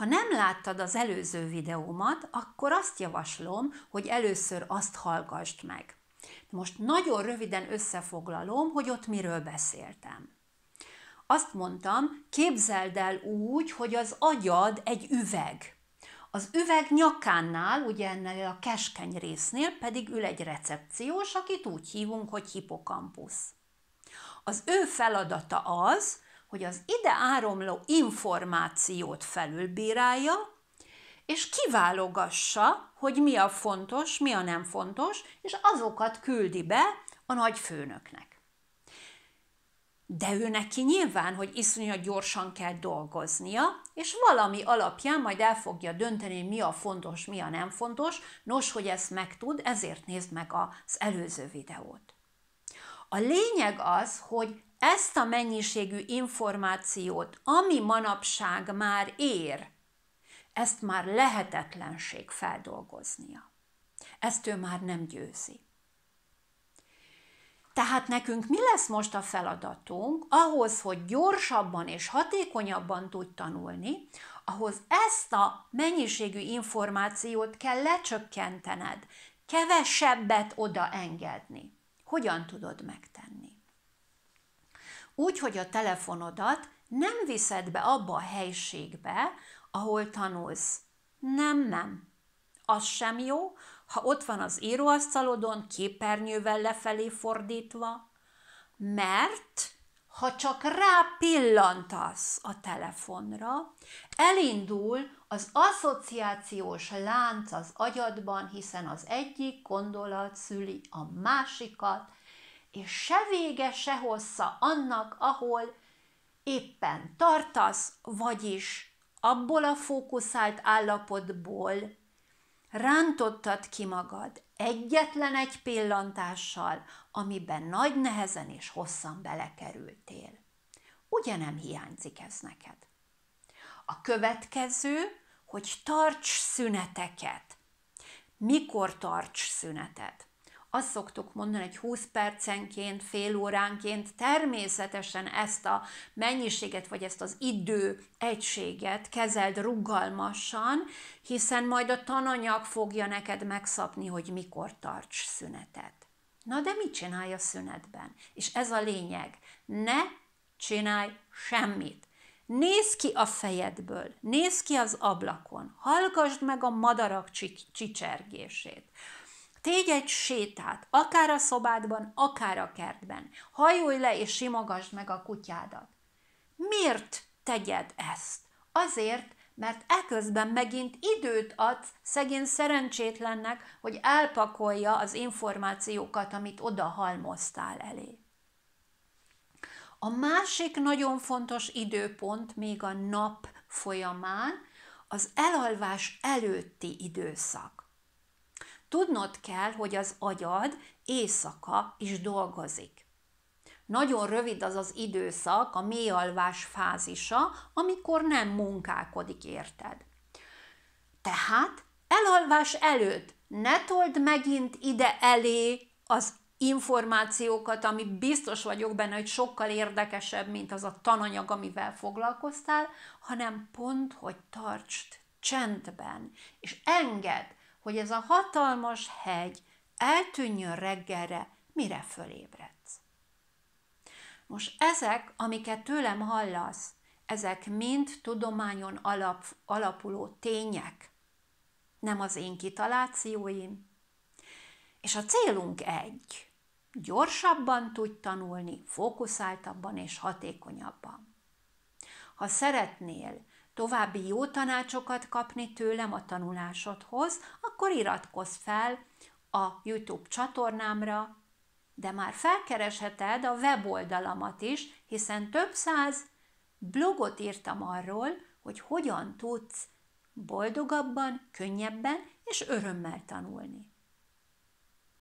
Ha nem láttad az előző videómat, akkor azt javaslom, hogy először azt hallgassd meg. Most nagyon röviden összefoglalom, hogy ott miről beszéltem. Azt mondtam, képzeld el úgy, hogy az agyad egy üveg. Az üveg nyakánál, ugye ennél a keskeny résznél pedig ül egy recepciós, akit úgy hívunk, hogy hipokampusz. Az ő feladata az, hogy az ide áramló információt felülbírálja, és kiválogassa, hogy mi a fontos, mi a nem fontos, és azokat küldi be a főnöknek. De ő neki nyilván, hogy iszonyat gyorsan kell dolgoznia, és valami alapján majd el fogja dönteni, mi a fontos, mi a nem fontos. Nos, hogy ezt megtud, ezért nézd meg az előző videót. A lényeg az, hogy ezt a mennyiségű információt, ami manapság már ér, ezt már lehetetlenség feldolgoznia. Ezt ő már nem győzi. Tehát nekünk mi lesz most a feladatunk ahhoz, hogy gyorsabban és hatékonyabban tud tanulni, ahhoz ezt a mennyiségű információt kell lecsökkentened, kevesebbet odaengedni. Hogyan tudod megtenni? úgy, hogy a telefonodat nem viszed be abba a helységbe, ahol tanulsz. Nem, nem. Az sem jó, ha ott van az íróasztalodon képernyővel lefelé fordítva, mert ha csak rápillantasz a telefonra, elindul az asszociációs lánc az agyadban, hiszen az egyik gondolat szüli a másikat, és se vége, se hossza annak, ahol éppen tartasz, vagyis abból a fókuszált állapotból rántottad ki magad egyetlen egy pillantással, amiben nagy nehezen és hosszan belekerültél. Ugye nem hiányzik ez neked? A következő, hogy tarts szüneteket. Mikor tarts szünetet? Azt szoktuk mondani, hogy 20 percenként, fél óránként természetesen ezt a mennyiséget, vagy ezt az idő egységet kezeld rugalmasan, hiszen majd a tananyag fogja neked megszabni, hogy mikor tarts szünetet. Na de mit csinálj a szünetben? És ez a lényeg. Ne csinálj semmit. Nézz ki a fejedből, nézz ki az ablakon, hallgassd meg a madarak csicsergését. Tégy egy sétát, akár a szobádban, akár a kertben. Hajolj le és simogasd meg a kutyádat. Miért tegyed ezt? Azért, mert eközben megint időt adsz szegény szerencsétlennek, hogy elpakolja az információkat, amit oda halmoztál elé. A másik nagyon fontos időpont még a nap folyamán az elalvás előtti időszak. Tudnod kell, hogy az agyad éjszaka is dolgozik. Nagyon rövid az az időszak, a mélyalvás fázisa, amikor nem munkálkodik, érted? Tehát elalvás előtt ne told megint ide elé az információkat, ami biztos vagyok benne, hogy sokkal érdekesebb, mint az a tananyag, amivel foglalkoztál, hanem pont, hogy tartsd csendben, és engedd, hogy ez a hatalmas hegy eltűnjön reggelre, mire fölébredsz. Most ezek, amiket tőlem hallasz, ezek mind tudományon alap, alapuló tények, nem az én kitalációim. És a célunk egy – gyorsabban tudj tanulni, fókuszáltabban és hatékonyabban. Ha szeretnél további jó tanácsokat kapni tőlem a tanulásodhoz, akkor iratkozz fel a YouTube csatornámra, de már felkeresheted a weboldalamat is, hiszen több száz blogot írtam arról, hogy hogyan tudsz boldogabban, könnyebben és örömmel tanulni.